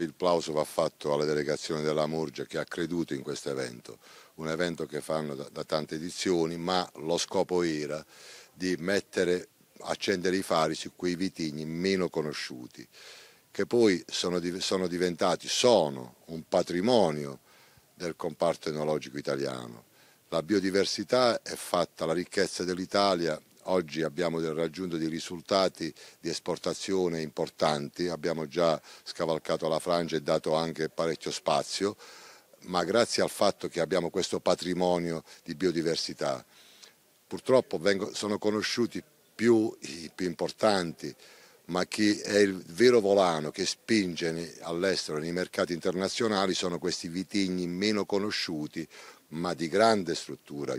Il plauso va fatto alla delegazione della Murgia che ha creduto in questo evento, un evento che fanno da, da tante edizioni, ma lo scopo era di mettere, accendere i fari su quei vitigni meno conosciuti, che poi sono, sono diventati, sono un patrimonio del comparto enologico italiano. La biodiversità è fatta, la ricchezza dell'Italia Oggi abbiamo raggiunto dei risultati di esportazione importanti, abbiamo già scavalcato la Francia e dato anche parecchio spazio, ma grazie al fatto che abbiamo questo patrimonio di biodiversità, purtroppo sono conosciuti più i più importanti, ma chi è il vero volano che spinge all'estero nei mercati internazionali sono questi vitigni meno conosciuti, ma di grande struttura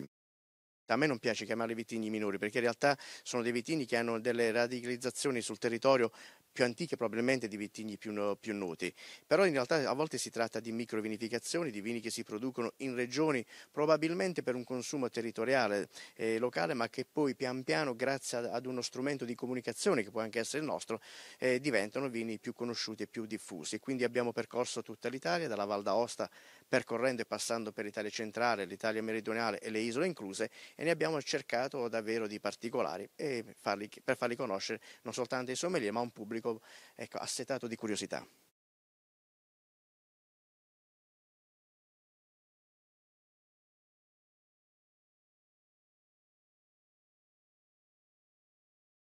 a me non piace chiamarli vitigni minori perché in realtà sono dei vitigni che hanno delle radicalizzazioni sul territorio più antiche probabilmente di vitigni più, più, noti, però in realtà a volte si tratta di microvinificazioni, di vini che si producono in regioni probabilmente per un consumo territoriale e eh, locale, ma che poi pian piano, grazie ad uno strumento di comunicazione che può anche essere il nostro, eh, diventano vini più conosciuti e più diffusi. Quindi abbiamo percorso tutta l'Italia, dalla Val d'Aosta percorrendo e passando per l'Italia centrale, l'Italia meridionale e le isole incluse e ne abbiamo cercato davvero di particolari farli, per farli conoscere non soltanto ai sommelier ma a un pubblico pubblico ecco, assetato di curiosità.